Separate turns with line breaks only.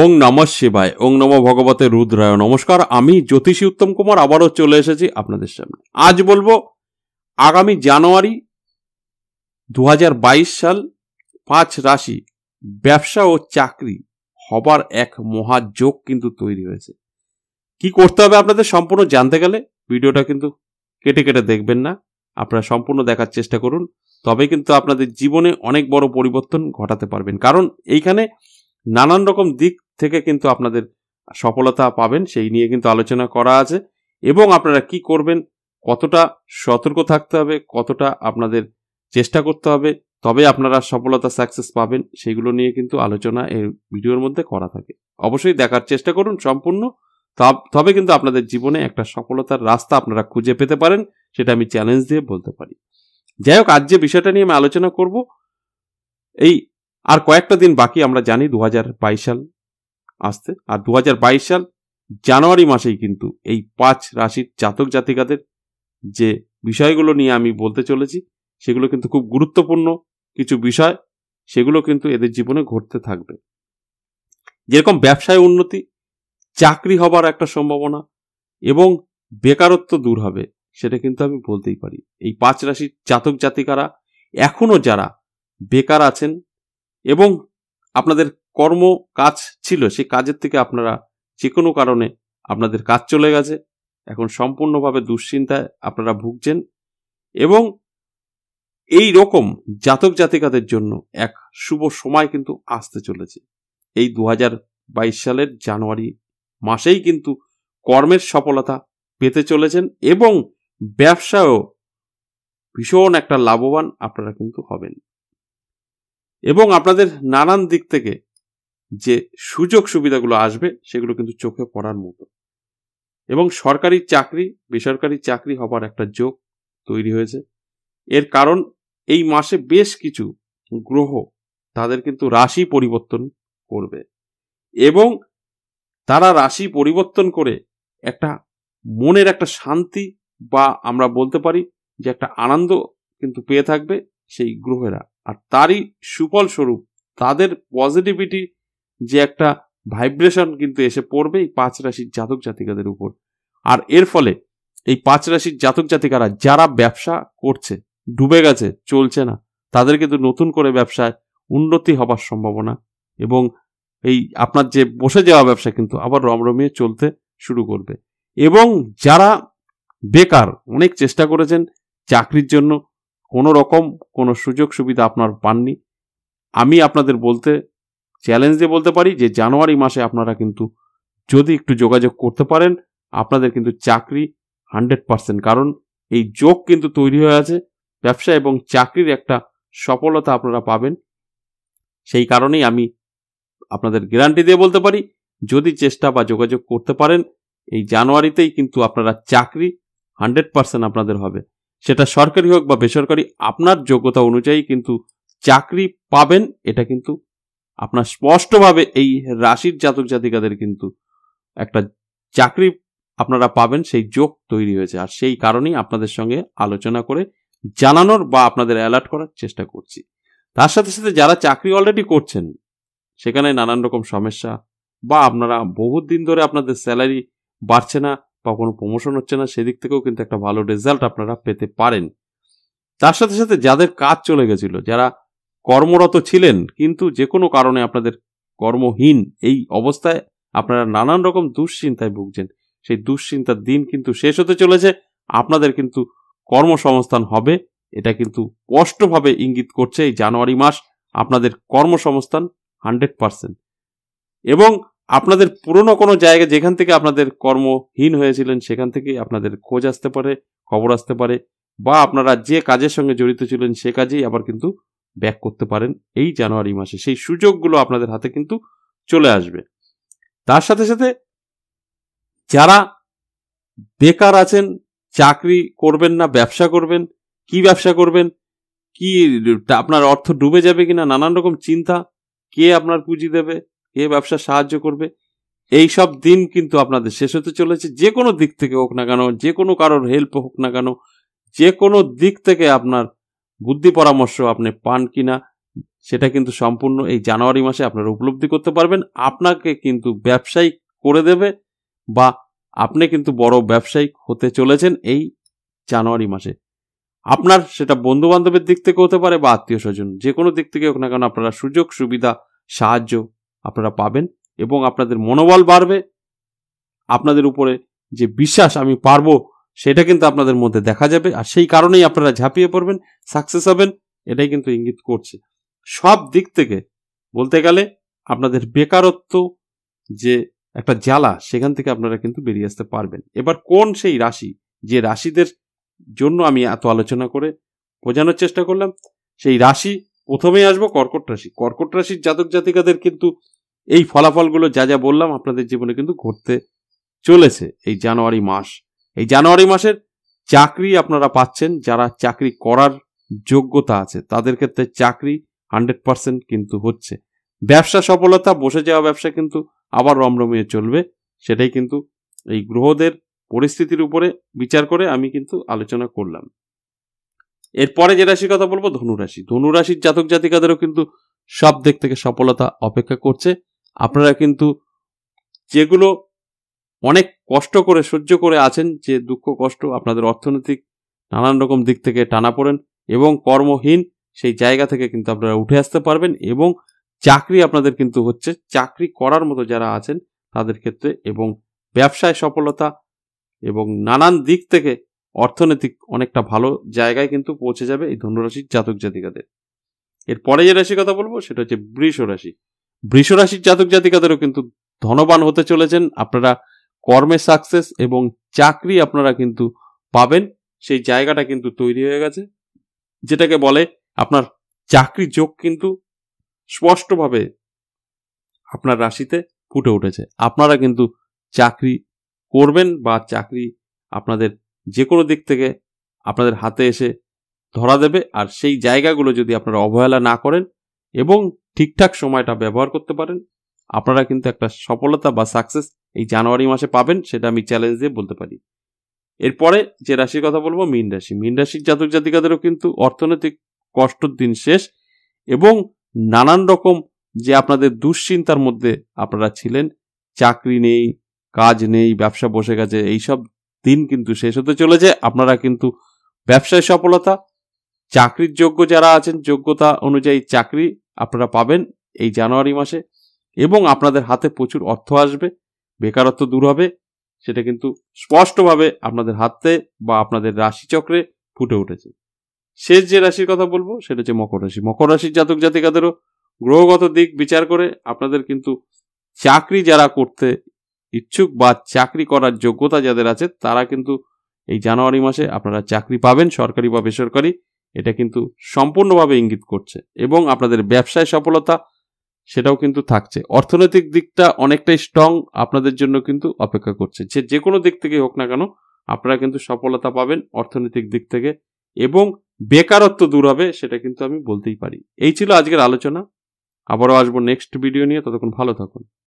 ওং নম শিবায় ওং নম ভগবতে রুদ্রায় নমস্কার আমি জ্যোতিষী উত্তম কুমার আবারও চলে এসেছি আপনাদের সামনে আজ বলবো আগামী জানুয়ারি দু সাল পাঁচ রাশি ব্যবসা ও চাকরি হবার এক মহাযোগ কিন্তু তৈরি হয়েছে কি করতে হবে আপনাদের সম্পূর্ণ জানতে গেলে ভিডিওটা কিন্তু কেটে কেটে দেখবেন না আপনারা সম্পূর্ণ দেখার চেষ্টা করুন তবে কিন্তু আপনাদের জীবনে অনেক বড় পরিবর্তন ঘটাতে পারবেন কারণ এইখানে নানান রকম দিক থেকে কিন্তু আপনাদের সফলতা পাবেন সেই নিয়ে কিন্তু আলোচনা করা আছে এবং আপনারা কি করবেন কতটা সতর্ক থাকতে হবে কতটা আপনাদের চেষ্টা করতে হবে তবে আপনারা সফলতা সাকসেস পাবেন সেগুলো নিয়ে কিন্তু আলোচনা এই ভিডিওর মধ্যে করা থাকে অবশ্যই দেখার চেষ্টা করুন সম্পূর্ণ তবে কিন্তু আপনাদের জীবনে একটা সফলতার রাস্তা আপনারা খুঁজে পেতে পারেন সেটা আমি চ্যালেঞ্জ দিয়ে বলতে পারি যাই হোক আজ যে বিষয়টা নিয়ে আমি আলোচনা করব এই আর কয়েকটা দিন বাকি আমরা জানি দু সাল আসতে আর দু সাল জানুয়ারি মাসেই কিন্তু এই পাঁচ রাশির জাতক জাতিকাদের যে বিষয়গুলো নিয়ে আমি বলতে চলেছি সেগুলো কিন্তু খুব গুরুত্বপূর্ণ কিছু বিষয় সেগুলো কিন্তু এদের জীবনে ঘটতে থাকবে যেরকম ব্যবসায় উন্নতি চাকরি হবার একটা সম্ভাবনা এবং বেকারত্ব দূর হবে সেটা কিন্তু আমি বলতেই পারি এই পাঁচ রাশির জাতক জাতিকারা এখনও যারা বেকার আছেন এবং আপনাদের কর্ম কাজ ছিল সেই কাজের থেকে আপনারা যে কোনো কারণে আপনাদের কাজ চলে গেছে এখন সম্পূর্ণভাবে দুশ্চিন্তায় আপনারা ভুগছেন এবং এই রকম জাতক জাতিকাদের জন্য এক শুভ সময় কিন্তু আসতে চলেছে এই দু বাইশ সালের জানুয়ারি মাসেই কিন্তু কর্মের সফলতা পেতে চলেছেন এবং ব্যবসায়ও ভীষণ একটা লাভবান আপনারা কিন্তু হবেন এবং আপনাদের নানান দিক থেকে যে সুযোগ সুবিধাগুলো আসবে সেগুলো কিন্তু চোখে পড়ার মতো এবং সরকারি চাকরি বেসরকারি চাকরি হবার একটা যোগ তৈরি হয়েছে এর কারণ এই মাসে বেশ কিছু গ্রহ তাদের কিন্তু রাশি পরিবর্তন করবে এবং তারা রাশি পরিবর্তন করে একটা মনের একটা শান্তি বা আমরা বলতে পারি যে একটা আনন্দ কিন্তু পেয়ে থাকবে সেই গ্রহেরা আর তারই সুফল স্বরূপ তাদের পজিটিভিটি যে একটা ভাইব্রেশন কিন্তু এসে পড়বে এই পাঁচ রাশির জাতক জাতিকাদের উপর আর এর ফলে এই পাঁচ রাশির জাতক জাতিকারা যারা ব্যবসা করছে ডুবে গেছে চলছে না তাদের কিন্তু নতুন করে ব্যবসায় উন্নতি হবার সম্ভাবনা এবং এই আপনার যে বসে যাওয়া ব্যবসা কিন্তু আবার রমরমিয়ে চলতে শুরু করবে এবং যারা বেকার অনেক চেষ্টা করেছেন চাকরির জন্য কোনো রকম কোনো সুযোগ সুবিধা আপনার পাননি আমি আপনাদের বলতে চ্যালেঞ্জ দিয়ে বলতে পারি যে জানুয়ারি মাসে আপনারা কিন্তু যদি একটু যোগাযোগ করতে পারেন আপনাদের কিন্তু চাকরি হান্ড্রেড পার্সেন্ট কারণ এই যোগ কিন্তু তৈরি হয়ে আছে ব্যবসা এবং চাকরির একটা সফলতা আপনারা পাবেন সেই কারণেই আমি আপনাদের গ্যারান্টি দিয়ে বলতে পারি যদি চেষ্টা বা যোগাযোগ করতে পারেন এই জানুয়ারিতেই কিন্তু আপনারা চাকরি হান্ড্রেড পার্সেন্ট আপনাদের হবে সেটা সরকারি হোক বা বেসরকারি আপনার যোগ্যতা অনুযায়ী কিন্তু চাকরি পাবেন এটা কিন্তু আপনার স্পষ্টভাবে এই রাশির জাতক জাতিকাদের কিন্তু একটা চাকরি আপনারা পাবেন সেই যোগ তৈরি হয়েছে আর সেই কারণেই আপনাদের সঙ্গে আলোচনা করে জানানোর বা আপনাদের অ্যালার্ট করার চেষ্টা করছি তার সাথে সাথে যারা চাকরি অলরেডি করছেন সেখানে নানান রকম সমস্যা বা আপনারা বহুত দিন ধরে আপনাদের স্যালারি বাড়ছে না বা কোনো প্রমোশন হচ্ছে না সেদিক থেকেও কিন্তু একটা ভালো রেজাল্ট আপনারা পেতে পারেন তার সাথে সাথে যাদের কাজ চলে গেছিল যারা কর্মরত ছিলেন কিন্তু যে কোনো কারণে আপনাদের কর্মহীন এই অবস্থায় আপনারা নানান রকম দুশ্চিন্তায় ভুগছেন সেই দুশ্চিন্তার দিন কিন্তু শেষ হতে চলেছে আপনাদের কিন্তু কর্মসংস্থান হবে এটা কিন্তু স্পষ্টভাবে ইঙ্গিত করছে এই জানুয়ারি মাস আপনাদের কর্মসংস্থান হান্ড্রেড পারসেন্ট এবং আপনাদের পুরনো কোনো জায়গা যেখান থেকে আপনাদের কর্মহীন হয়েছিলেন সেখান থেকে আপনাদের খোঁজ আসতে পারে খবর আসতে পারে বা আপনারা যে কাজের সঙ্গে জড়িত ছিলেন সে কাজেই আবার কিন্তু ব্যাক করতে পারেন এই জানুয়ারি মাসে সেই সুযোগগুলো আপনাদের হাতে কিন্তু চলে আসবে তার সাথে সাথে যারা বেকার আছেন চাকরি করবেন না ব্যবসা করবেন কি ব্যবসা করবেন কি আপনার অর্থ ডুবে যাবে কিনা নানান রকম চিন্তা কে আপনার পুঁজি দেবে কে ব্যবসা সাহায্য করবে এই সব দিন কিন্তু আপনাদের শেষ হতে চলেছে যে কোনো দিক থেকে হোক না কেন যে কোনো কারোর হেল্প হোক না কেন যে কোনো দিক থেকে আপনার বুদ্ধি পরামর্শ আপনি পান কিনা সেটা কিন্তু সম্পূর্ণ এই জানুয়ারি মাসে আপনারা উপলব্ধি করতে পারবেন আপনাকে কিন্তু ব্যবসায়ী করে দেবে বা আপনি কিন্তু বড় ব্যবসায়িক হতে চলেছেন এই জানুয়ারি মাসে আপনার সেটা বন্ধু বান্ধবের দিক থেকে হতে পারে বা আত্মীয় স্বজন যে কোনো দিক থেকে হোক না কেন আপনারা সুযোগ সুবিধা সাহায্য আপনারা পাবেন এবং আপনাদের মনোবল বাড়বে আপনাদের উপরে যে বিশ্বাস আমি পারবো সেটা কিন্তু আপনাদের মধ্যে দেখা যাবে আর সেই কারণেই আপনারা ঝাঁপিয়ে পড়বেন সাকসেস হবেন এটাই কিন্তু ইঙ্গিত করছে সব দিক থেকে বলতে গেলে আপনাদের বেকারত্ব যে একটা জ্বালা সেখান থেকে আপনারা কিন্তু বেরিয়ে আসতে পারবেন এবার কোন সেই রাশি যে রাশিদের জন্য আমি এত আলোচনা করে বোঝানোর চেষ্টা করলাম সেই রাশি প্রথমেই আসবো কর্কট রাশি কর্কট রাশির জাতক জাতিকাদের কিন্তু এই ফলাফলগুলো যা যা বললাম আপনাদের জীবনে কিন্তু ঘটতে চলেছে এই জানুয়ারি মাস এই জানুয়ারি মাসের চাকরি আপনারা পাচ্ছেন যারা চাকরি করার যোগ্যতা আছে তাদের ক্ষেত্রে চাকরি হান্ড্রেড পারসেন্ট কিন্তু হচ্ছে ব্যবসা সফলতা বসে যাওয়া ব্যবসা কিন্তু আবার রমরমিয়ে চলবে সেটাই কিন্তু এই গ্রহদের পরিস্থিতির উপরে বিচার করে আমি কিন্তু আলোচনা করলাম এরপরে যে রাশির কথা বলবো ধনুরাশি ধনুরাশির জাতক জাতিকাদেরও কিন্তু সব দিক থেকে সফলতা অপেক্ষা করছে আপনারা কিন্তু যেগুলো অনেক কষ্ট করে সহ্য করে আছেন যে দুঃখ কষ্ট আপনাদের অর্থনৈতিক নানান রকম দিক থেকে টানা পড়েন এবং কর্মহীন সেই জায়গা থেকে কিন্তু আপনারা উঠে আসতে পারবেন এবং চাকরি আপনাদের কিন্তু হচ্ছে চাকরি করার মতো যারা আছেন তাদের ক্ষেত্রে এবং ব্যবসায় সফলতা এবং নানান দিক থেকে অর্থনৈতিক অনেকটা ভালো জায়গায় কিন্তু পৌঁছে যাবে এই ধনুরাশির জাতক জাতিকাদের এরপরে যে রাশি কথা বলবো সেটা হচ্ছে বৃষ রাশি বৃষ রাশির জাতক জাতিকাদেরও কিন্তু ধনবান হতে চলেছেন আপনারা কর্মে সাকসেস এবং চাকরি আপনারা কিন্তু পাবেন সেই জায়গাটা কিন্তু তৈরি হয়ে গেছে যেটাকে বলে আপনার চাকরি যোগ কিন্তু স্পষ্টভাবে আপনার রাশিতে ফুটে উঠেছে আপনারা কিন্তু চাকরি করবেন বা চাকরি আপনাদের যে কোনো দিক থেকে আপনাদের হাতে এসে ধরা দেবে আর সেই জায়গাগুলো যদি আপনারা অবহেলা না করেন এবং ঠিকঠাক সময়টা ব্যবহার করতে পারেন আপনারা কিন্তু একটা সফলতা বা সাকসেস এই জানুয়ারি মাসে পাবেন সেটা আমি চ্যালেঞ্জ দিয়ে বলতে পারি এরপরে যে রাশির কথা বলবো মিন রাশি মিন রাশির জাতক জাতিকাদেরও কিন্তু অর্থনৈতিক কষ্টর দিন শেষ এবং নানান রকম যে আপনাদের দুশ্চিন্তার মধ্যে আপনারা ছিলেন চাকরি নেই কাজ নেই ব্যবসা বসে গেছে এইসব দিন কিন্তু শেষ হতে চলেছে আপনারা কিন্তু ব্যবসায় সফলতা চাকরির যোগ্য যারা আছেন যোগ্যতা অনুযায়ী চাকরি আপনারা পাবেন এই জানুয়ারি মাসে এবং আপনাদের হাতে প্রচুর অর্থ আসবে বেকারত্ব দূর হবে সেটা কিন্তু স্পষ্টভাবে আপনাদের হাতে বা আপনাদের রাশিচক্রে ফুটে উঠেছে শেষ যে রাশির কথা বলবো সেটা হচ্ছে মকর রাশি মকর রাশির জাতক জাতিকাদেরও গ্রহগত দিক বিচার করে আপনাদের কিন্তু চাকরি যারা করতে ইচ্ছুক বা চাকরি করার যোগ্যতা যাদের আছে তারা কিন্তু এই জানুয়ারি মাসে আপনারা চাকরি পাবেন সরকারি বা বেসরকারি এটা কিন্তু সম্পূর্ণভাবে ইঙ্গিত করছে এবং আপনাদের ব্যবসায় সফলতা সেটাও কিন্তু থাকছে অর্থনৈতিক দিকটা অনেকটাই স্ট্রং আপনাদের জন্য কিন্তু অপেক্ষা করছে যে যে কোনো দিক থেকে হোক না কেন আপনারা কিন্তু সফলতা পাবেন অর্থনৈতিক দিক থেকে এবং বেকারত্ব দূর হবে সেটা কিন্তু আমি বলতেই পারি এই ছিল আজকের আলোচনা আবারও আসবো নেক্সট ভিডিও নিয়ে ততক্ষণ ভালো থাকুন